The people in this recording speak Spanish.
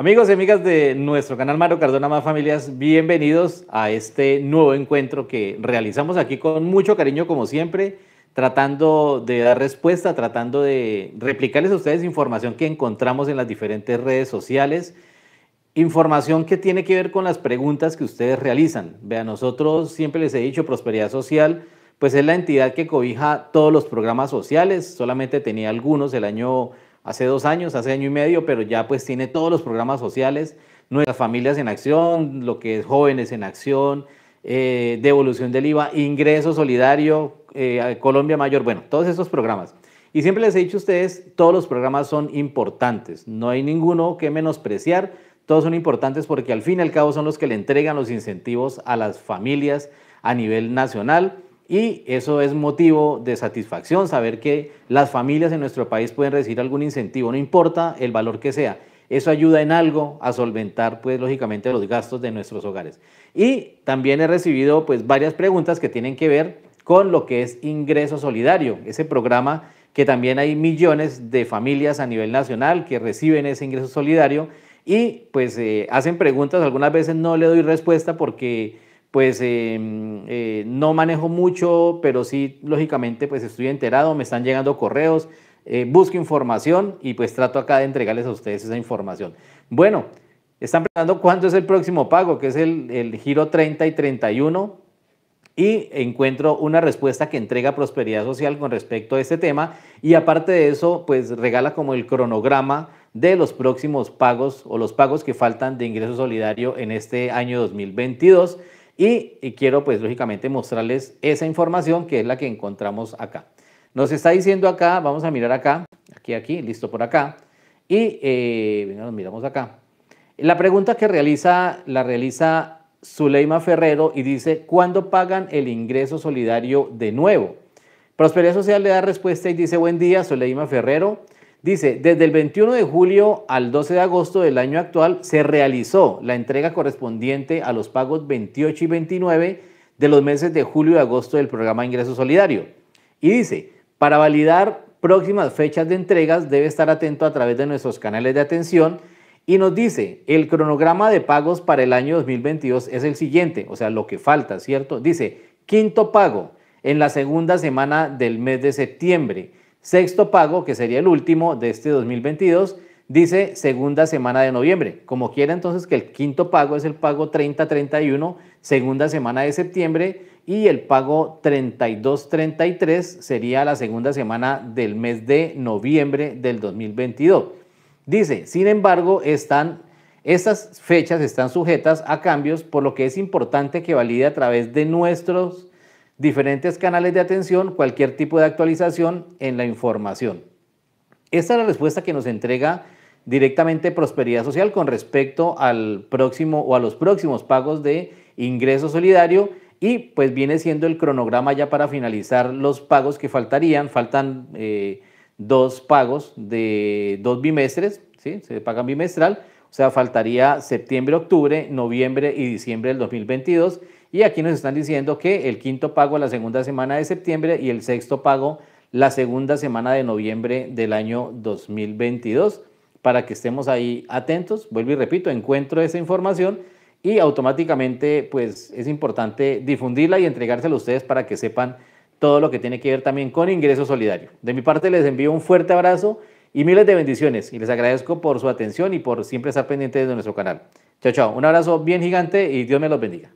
Amigos y amigas de nuestro canal Mario Cardona Más Familias, bienvenidos a este nuevo encuentro que realizamos aquí con mucho cariño como siempre, tratando de dar respuesta, tratando de replicarles a ustedes información que encontramos en las diferentes redes sociales, información que tiene que ver con las preguntas que ustedes realizan. Vean, nosotros siempre les he dicho, Prosperidad Social, pues es la entidad que cobija todos los programas sociales, solamente tenía algunos el año hace dos años, hace año y medio, pero ya pues tiene todos los programas sociales, nuestras familias en acción, lo que es jóvenes en acción, eh, devolución del IVA, ingreso solidario, eh, Colombia Mayor, bueno, todos esos programas. Y siempre les he dicho a ustedes, todos los programas son importantes, no hay ninguno que menospreciar, todos son importantes porque al fin y al cabo son los que le entregan los incentivos a las familias a nivel nacional y eso es motivo de satisfacción, saber que las familias en nuestro país pueden recibir algún incentivo, no importa el valor que sea. Eso ayuda en algo a solventar, pues, lógicamente, los gastos de nuestros hogares. Y también he recibido, pues, varias preguntas que tienen que ver con lo que es ingreso solidario, ese programa que también hay millones de familias a nivel nacional que reciben ese ingreso solidario y, pues, eh, hacen preguntas. Algunas veces no le doy respuesta porque pues em, eh, no manejo mucho, pero sí, lógicamente, pues estoy enterado, me están llegando correos, eh, busco información y pues trato acá de entregarles a ustedes esa información. Bueno, están preguntando cuánto es el próximo pago, que es el, el giro 30 y 31, y encuentro una respuesta que entrega Prosperidad Social con respecto a este tema, y aparte de eso, pues regala como el cronograma de los próximos pagos o los pagos que faltan de ingreso solidario en este año 2022 y, quiero pues lógicamente mostrarles esa información que es la que encontramos acá. Nos está diciendo acá, vamos a mirar acá, aquí, aquí, listo por acá. Y eh, miramos acá. La pregunta que realiza, la realiza Zuleima Ferrero y dice, ¿cuándo pagan el ingreso solidario de nuevo? Prosperidad Social le da respuesta y dice, buen día, Zuleima Ferrero. Dice, desde el 21 de julio al 12 de agosto del año actual se realizó la entrega correspondiente a los pagos 28 y 29 de los meses de julio y agosto del programa Ingreso Solidario. Y dice, para validar próximas fechas de entregas debe estar atento a través de nuestros canales de atención y nos dice, el cronograma de pagos para el año 2022 es el siguiente, o sea, lo que falta, ¿cierto? Dice, quinto pago en la segunda semana del mes de septiembre. Sexto pago, que sería el último de este 2022, dice segunda semana de noviembre. Como quiera entonces que el quinto pago es el pago 30-31, segunda semana de septiembre, y el pago 32-33 sería la segunda semana del mes de noviembre del 2022. Dice, sin embargo, están, estas fechas están sujetas a cambios, por lo que es importante que valide a través de nuestros diferentes canales de atención, cualquier tipo de actualización en la información. Esta es la respuesta que nos entrega directamente Prosperidad Social con respecto al próximo o a los próximos pagos de ingreso solidario y pues viene siendo el cronograma ya para finalizar los pagos que faltarían. Faltan eh, dos pagos de dos bimestres, se pagan bimestral, o sea, faltaría septiembre, octubre, noviembre y diciembre del 2022 y aquí nos están diciendo que el quinto pago la segunda semana de septiembre y el sexto pago la segunda semana de noviembre del año 2022. Para que estemos ahí atentos, vuelvo y repito, encuentro esa información y automáticamente pues es importante difundirla y entregársela a ustedes para que sepan todo lo que tiene que ver también con ingreso solidario. De mi parte les envío un fuerte abrazo y miles de bendiciones y les agradezco por su atención y por siempre estar pendientes de nuestro canal. Chao, chao. Un abrazo bien gigante y Dios me los bendiga.